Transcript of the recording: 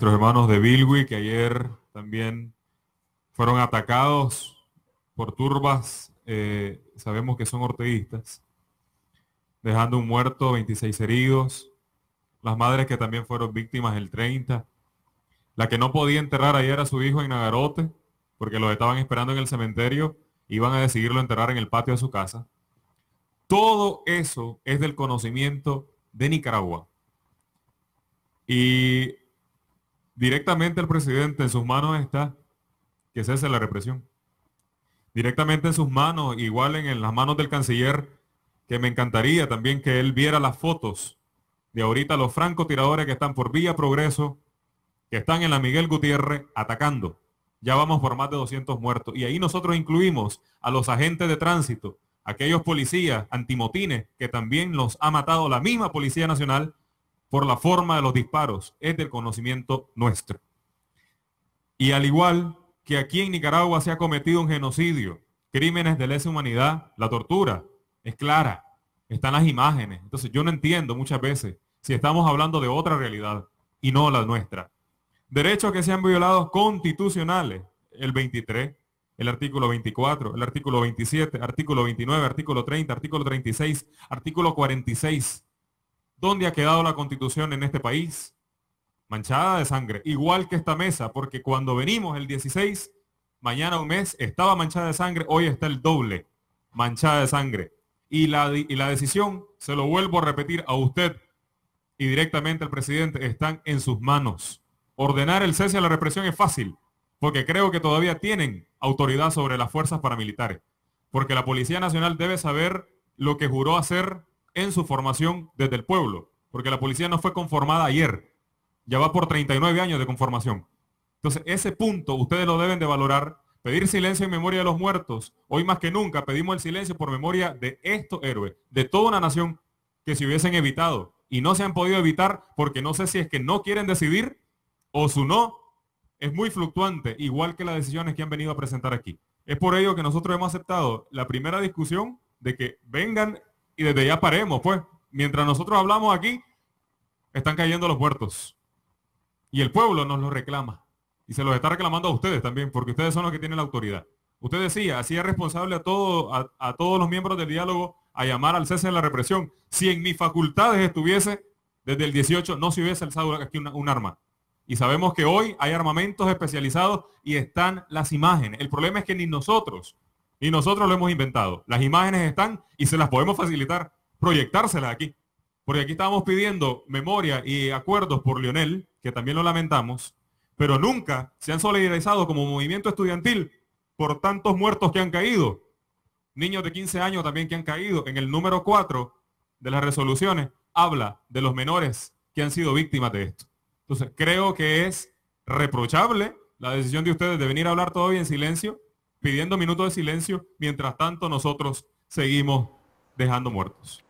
nuestros hermanos de Bilwi, que ayer también fueron atacados por turbas, eh, sabemos que son orteístas, dejando un muerto, 26 heridos, las madres que también fueron víctimas el 30, la que no podía enterrar ayer a su hijo en Nagarote, porque lo estaban esperando en el cementerio, iban a decidirlo enterrar en el patio de su casa. Todo eso es del conocimiento de Nicaragua. Y Directamente el presidente, en sus manos está que cese la represión. Directamente en sus manos, igual en, las manos del canciller, que me encantaría también que él viera las fotos de ahorita los francotiradores que están por Vía Progreso, que están en la Miguel Gutiérrez atacando. Ya vamos por más de 200 muertos. Y ahí nosotros incluimos a los agentes de tránsito, aquellos policías antimotines que también los ha matado la misma Policía Nacional por la forma de los disparos, es del conocimiento nuestro. Y al igual que aquí en Nicaragua se ha cometido un genocidio, crímenes de lesa humanidad, la tortura es clara, están las imágenes. Entonces yo no entiendo muchas veces si estamos hablando de otra realidad y no la nuestra. Derechos que se han violado constitucionales, el 23, el artículo 24, el artículo 27, artículo 29, artículo 30, artículo 36, artículo 46. ¿Dónde ha quedado la constitución en este país? Manchada de sangre, igual que esta mesa, porque cuando venimos el 16, mañana un mes, estaba manchada de sangre, hoy está el doble manchada de sangre. Y la, decisión, se lo vuelvo a repetir a usted y directamente al presidente, están en sus manos. Ordenar el cese a la represión es fácil, porque creo que todavía tienen autoridad sobre las fuerzas paramilitares, porque la Policía Nacional debe saber lo que juró hacer en su formación desde el pueblo, porque la policía no fue conformada ayer, ya va por 39 años de conformación. Entonces, ese punto ustedes lo deben de valorar, pedir silencio en memoria de los muertos. Hoy más que nunca pedimos el silencio por memoria de estos héroes, de toda una nación que se hubiesen evitado y no se han podido evitar porque no sé si es que no quieren decidir o su no es muy fluctuante, igual que las decisiones que han venido a presentar aquí. Es por ello que nosotros hemos aceptado la primera discusión de que vengan y desde ya paremos, pues. Mientras nosotros hablamos aquí, están cayendo los muertos. Y el pueblo nos lo reclama. Y se los está reclamando a ustedes también, porque ustedes son los que tienen la autoridad. Usted decía, es responsable a, todo, a, todos los miembros del diálogo a llamar al cese de la represión. Si en mis facultades estuviese, desde el 18 no se hubiese alzado aquí un arma. Y sabemos que hoy hay armamentos especializados y están las imágenes. El problema es que ni nosotros y nosotros lo hemos inventado. Las imágenes están y se las podemos facilitar, proyectárselas aquí. Porque aquí estábamos pidiendo memoria y acuerdos por Lionel, que también lo lamentamos, pero nunca se han solidarizado como movimiento estudiantil por tantos muertos que han caído. Niños de 15 años también que han caído. En el número 4 de las resoluciones habla de los menores que han sido víctimas de esto. Entonces, creo que es reprochable la decisión de ustedes de venir a hablar todavía en silencio pidiendo minutos de silencio, mientras tanto nosotros seguimos dejando muertos.